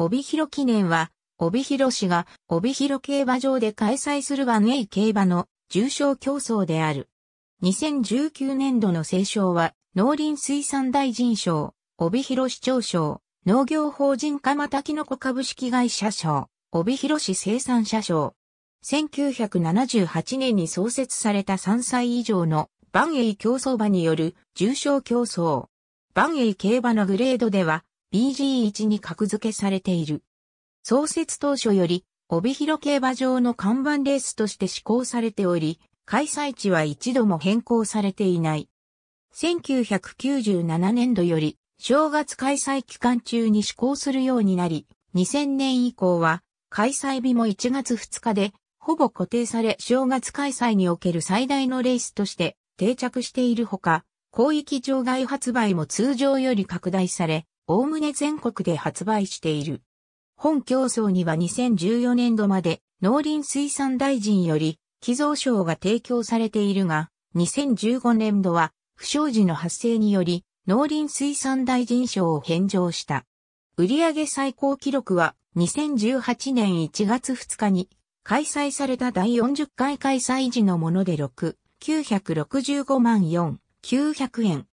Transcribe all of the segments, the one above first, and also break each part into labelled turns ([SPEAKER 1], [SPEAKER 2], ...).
[SPEAKER 1] 帯広記念は、帯広市が帯広競馬場で開催するワンエイ競馬の重賞競争である。2019年度の聖賞は、農林水産大臣賞、帯広市長賞、農業法人蒲田キノコ株式会社賞、帯広市生産者賞。1978年に創設された3歳以上の万栄競争馬による重賞競争。万栄競馬のグレードでは、BG1 に格付けされている。創設当初より、帯広競馬場の看板レースとして施行されており、開催地は一度も変更されていない。1997年度より、正月開催期間中に施行するようになり、2000年以降は、開催日も1月2日で、ほぼ固定され正月開催における最大のレースとして定着しているほか、広域場外発売も通常より拡大され、おおむね全国で発売している。本競争には2014年度まで農林水産大臣より寄贈賞が提供されているが、2015年度は不祥事の発生により農林水産大臣賞を返上した。売上最高記録は2018年1月2日に開催された第40回開催時のもので6、965万4、900円。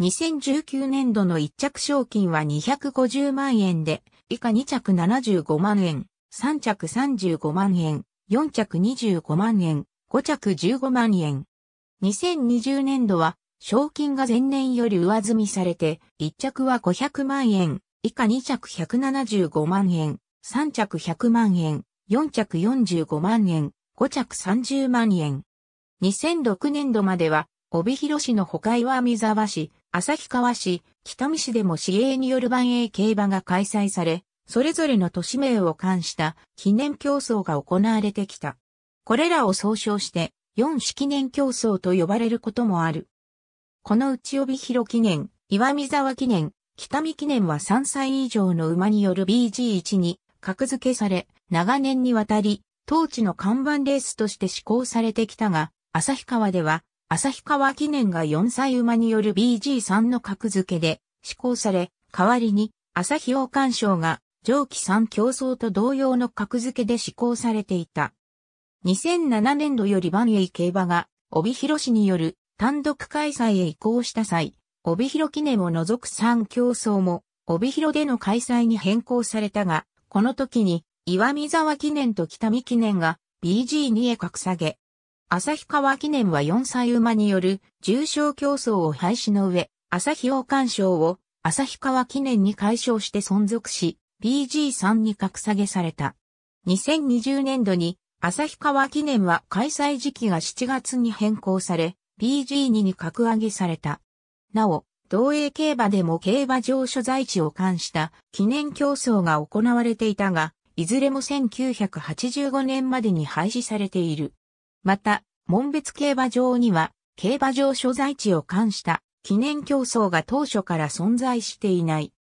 [SPEAKER 1] 2019年度の1着賞金は250万円で、以下2着75万円、3着35万円、4着25万円、5着15万円。2020年度は、賞金が前年より上積みされて、1着は500万円、以下2着175万円、3着100万円、4着45万円、5着30万円。2006年度までは、帯広市の他岩見沢市、旭川市、北見市でも市営による万栄競馬が開催され、それぞれの都市名を冠した記念競争が行われてきた。これらを総称して、四式年競争と呼ばれることもある。このうち帯広記念、岩見沢記念、北見記念は3歳以上の馬による BG1 に格付けされ、長年にわたり、当地の看板レースとして施行されてきたが、旭川では朝日川記念が4歳馬による BG3 の格付けで施行され、代わりに朝日王冠賞が上記3競争と同様の格付けで施行されていた。2007年度より万栄競馬が帯広市による単独開催へ移行した際、帯広記念を除く3競争も帯広での開催に変更されたが、この時に岩見沢記念と北見記念が BG2 へ格下げ、旭川記念は4歳馬による重賞競争を廃止の上、旭王冠賞を旭川記念に解消して存続し、BG3 に格下げされた。2020年度に旭川記念は開催時期が7月に変更され、BG2 に格上げされた。なお、同英競馬でも競馬場所在地を冠した記念競争が行われていたが、いずれも1985年までに廃止されている。また、門別競馬場には、競馬場所在地を冠した記念競争が当初から存在していない。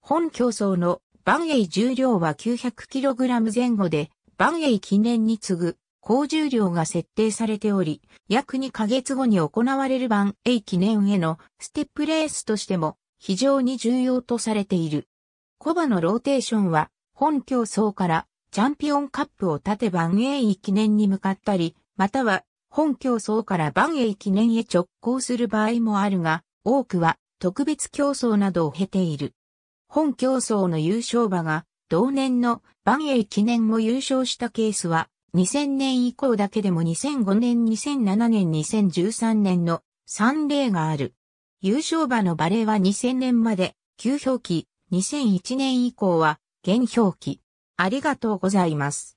[SPEAKER 1] 本競争のバンエイ重量は 900kg 前後で、バンエイ記念に次ぐ高重量が設定されており、約2ヶ月後に行われる万栄記念へのステップレースとしても非常に重要とされている。コバのローテーションは本競争からチャンピオンカップを立て万栄記念に向かったり、または本競争から万栄記念へ直行する場合もあるが、多くは特別競争などを経ている。本競争の優勝馬が同年の万栄記念も優勝したケースは2000年以降だけでも2005年、2007年、2013年の3例がある。優勝馬のバレーは2000年まで、旧表記、2001年以降は、現表記。ありがとうございます。